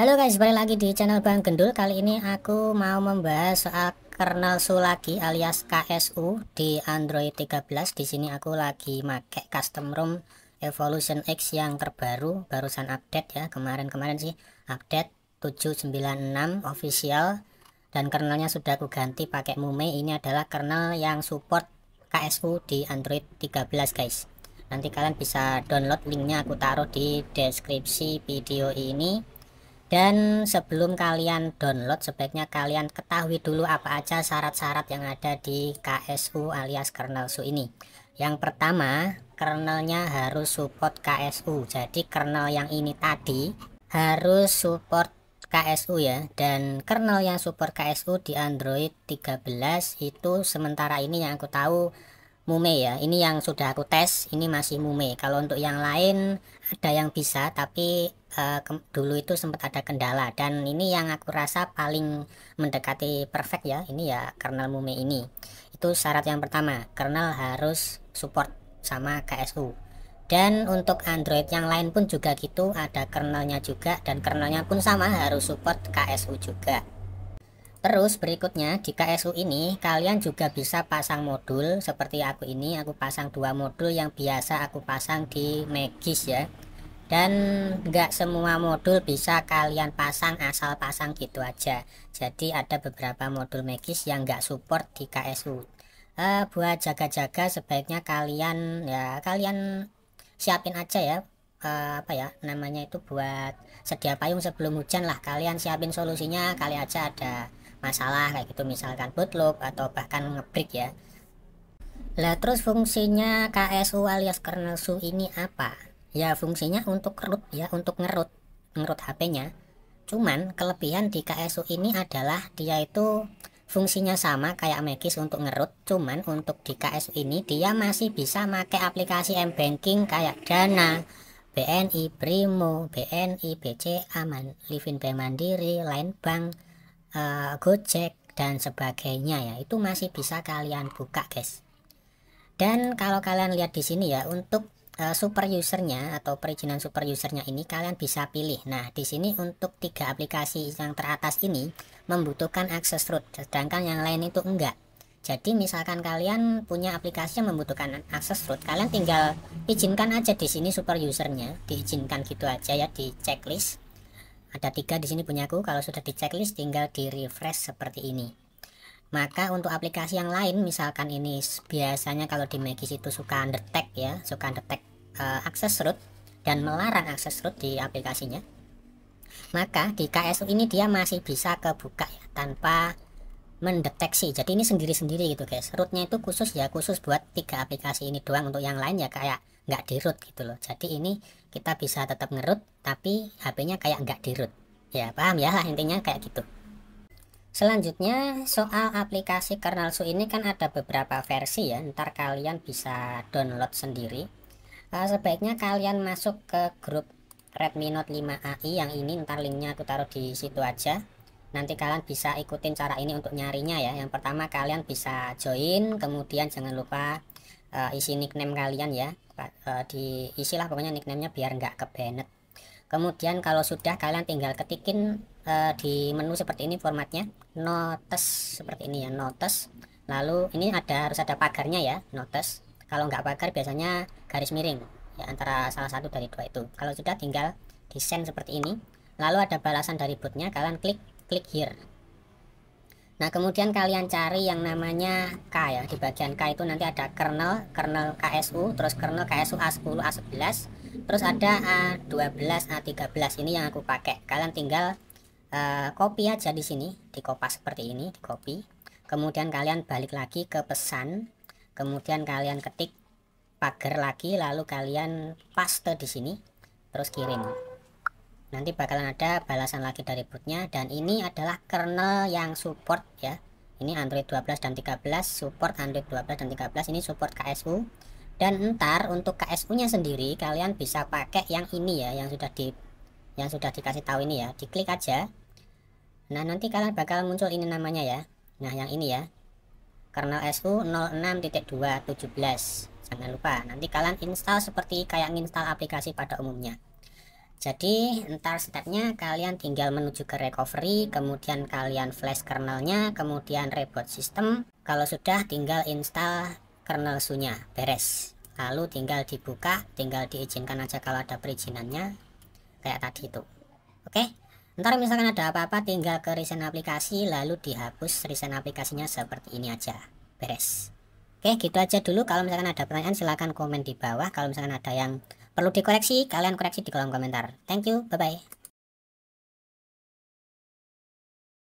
Halo guys, balik lagi di channel Bang Gendul Kali ini aku mau membahas soal kernel Sulaki alias KSU di Android 13 Di sini aku lagi make custom ROM Evolution X yang terbaru Barusan update ya, kemarin-kemarin sih Update 796 official Dan kernelnya sudah aku ganti pakai Mume Ini adalah kernel yang support KSU di Android 13 guys Nanti kalian bisa download linknya aku taruh di deskripsi video ini dan sebelum kalian download sebaiknya kalian ketahui dulu apa aja syarat-syarat yang ada di KSU alias kernel SU ini. Yang pertama, kernelnya harus support KSU. Jadi kernel yang ini tadi harus support KSU ya dan kernel yang support KSU di Android 13 itu sementara ini yang aku tahu Mume ya ini yang sudah aku tes ini masih Mume kalau untuk yang lain ada yang bisa tapi uh, dulu itu sempat ada kendala dan ini yang aku rasa paling mendekati perfect ya ini ya kernel Mume ini itu syarat yang pertama kernel harus support sama KSU dan untuk Android yang lain pun juga gitu ada kernelnya juga dan kernelnya pun sama harus support KSU juga Terus berikutnya di KSU ini kalian juga bisa pasang modul seperti aku ini aku pasang dua modul yang biasa aku pasang di Magis ya dan nggak semua modul bisa kalian pasang asal pasang gitu aja jadi ada beberapa modul Magis yang nggak support di KSU uh, eh, buat jaga-jaga sebaiknya kalian ya kalian siapin aja ya uh, apa ya namanya itu buat sedia payung sebelum hujan lah kalian siapin solusinya kali aja ada masalah kayak gitu misalkan bootloop atau bahkan ngebreak ya lah terus fungsinya KSU alias kernel su ini apa? Ya fungsinya untuk root ya, untuk ngerut, ngerut HP-nya. Cuman kelebihan di KSU ini adalah dia itu fungsinya sama kayak Magis untuk ngerut, cuman untuk di KSU ini dia masih bisa make aplikasi M banking kayak Dana, BNI Primo, BNI BCA, Livin B Mandiri, Line Bank, uh, eh, Gojek dan sebagainya ya itu masih bisa kalian buka guys dan kalau kalian lihat di sini ya untuk uh, super usernya atau perizinan super usernya ini kalian bisa pilih nah di sini untuk tiga aplikasi yang teratas ini membutuhkan akses root sedangkan yang lain itu enggak jadi misalkan kalian punya aplikasi yang membutuhkan akses root kalian tinggal izinkan aja di sini super usernya diizinkan gitu aja ya di checklist ada tiga di sini punyaku. Kalau sudah di checklist, tinggal di refresh seperti ini. Maka untuk aplikasi yang lain, misalkan ini biasanya kalau di Magis itu suka undertag ya, suka undertag uh, eh, access root dan melarang akses root di aplikasinya. Maka di KSU ini dia masih bisa kebuka ya, tanpa mendeteksi jadi ini sendiri-sendiri gitu guys rootnya itu khusus ya khusus buat tiga aplikasi ini doang untuk yang lain ya kayak nggak di root gitu loh jadi ini kita bisa tetap ngerut tapi HP-nya kayak nggak dirut ya paham ya lah intinya kayak gitu selanjutnya soal aplikasi kernel su ini kan ada beberapa versi ya ntar kalian bisa download sendiri uh, sebaiknya kalian masuk ke grup Redmi Note 5AI yang ini ntar linknya aku taruh di situ aja nanti kalian bisa ikutin cara ini untuk nyarinya ya yang pertama kalian bisa join kemudian jangan lupa uh, isi nickname kalian ya uh, diisilah pokoknya nicknamenya biar nggak kebenet kemudian kalau sudah kalian tinggal ketikin uh, di menu seperti ini formatnya notes seperti ini ya notes lalu ini ada harus ada pagarnya ya notes kalau nggak pagar biasanya garis miring ya antara salah satu dari dua itu kalau sudah tinggal desain seperti ini lalu ada balasan dari botnya kalian klik klik here Nah, kemudian kalian cari yang namanya K ya. Di bagian K itu nanti ada kernel, kernel KSU, terus kernel KSU A10, A11, terus ada A12, A13. Ini yang aku pakai. Kalian tinggal uh, copy aja di sini, di kopas seperti ini, di copy. Kemudian kalian balik lagi ke pesan, kemudian kalian ketik pagar lagi lalu kalian paste di sini terus kirim nanti bakalan ada balasan lagi dari bootnya dan ini adalah kernel yang support ya ini Android 12 dan 13 support Android 12 dan 13 ini support KSU dan ntar untuk KSU nya sendiri kalian bisa pakai yang ini ya yang sudah di yang sudah dikasih tahu ini ya diklik aja nah nanti kalian bakal muncul ini namanya ya nah yang ini ya kernel SU 06.217 jangan lupa nanti kalian install seperti kayak install aplikasi pada umumnya jadi ntar stepnya kalian tinggal menuju ke recovery, kemudian kalian flash kernelnya, kemudian reboot system. Kalau sudah tinggal install kernel sunya, beres. Lalu tinggal dibuka, tinggal diizinkan aja kalau ada perizinannya, kayak tadi itu. Oke, ntar misalkan ada apa-apa tinggal ke recent aplikasi, lalu dihapus recent aplikasinya seperti ini aja, beres. Oke, gitu aja dulu. Kalau misalkan ada pertanyaan silahkan komen di bawah. Kalau misalkan ada yang Perlu dikoreksi, kalian koreksi di kolom komentar. Thank you, bye-bye.